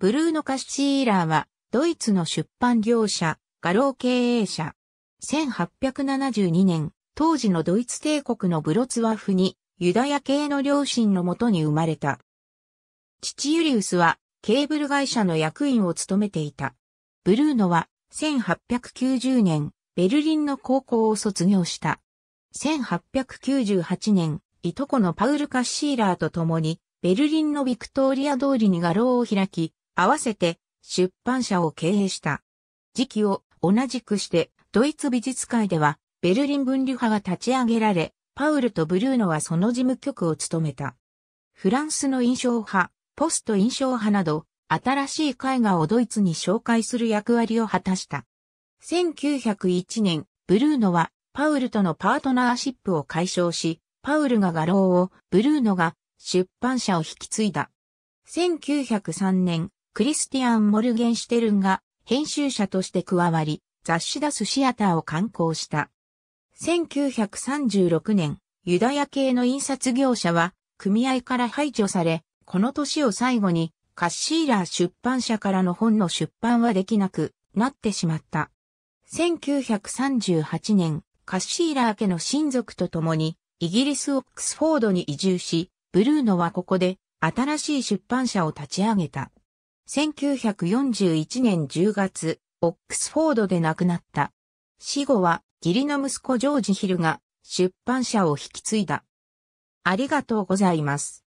ブルーノ・カッシーラーは、ドイツの出版業者、画廊経営者。1872年、当時のドイツ帝国のブロツワフに、ユダヤ系の両親のもとに生まれた。父ユリウスは、ケーブル会社の役員を務めていた。ブルーノは、1890年、ベルリンの高校を卒業した。1898年、いとこのパウル・カッシーラーと共に、ベルリンのビクトーリア通りに画廊を開き、合わせて出版社を経営した。時期を同じくしてドイツ美術界ではベルリン分離派が立ち上げられ、パウルとブルーノはその事務局を務めた。フランスの印象派、ポスト印象派など、新しい絵画をドイツに紹介する役割を果たした。1901年、ブルーノはパウルとのパートナーシップを解消し、パウルが画廊を、ブルーノが出版社を引き継いだ。1903年、クリスティアン・モルゲンシュテルンが編集者として加わり、雑誌ダスシアターを刊行した。1936年、ユダヤ系の印刷業者は組合から排除され、この年を最後にカッシーラー出版社からの本の出版はできなくなってしまった。1938年、カッシーラー家の親族と共にイギリスオックスフォードに移住し、ブルーノはここで新しい出版社を立ち上げた。1941年10月、オックスフォードで亡くなった。死後は義理の息子ジョージ・ヒルが出版社を引き継いだ。ありがとうございます。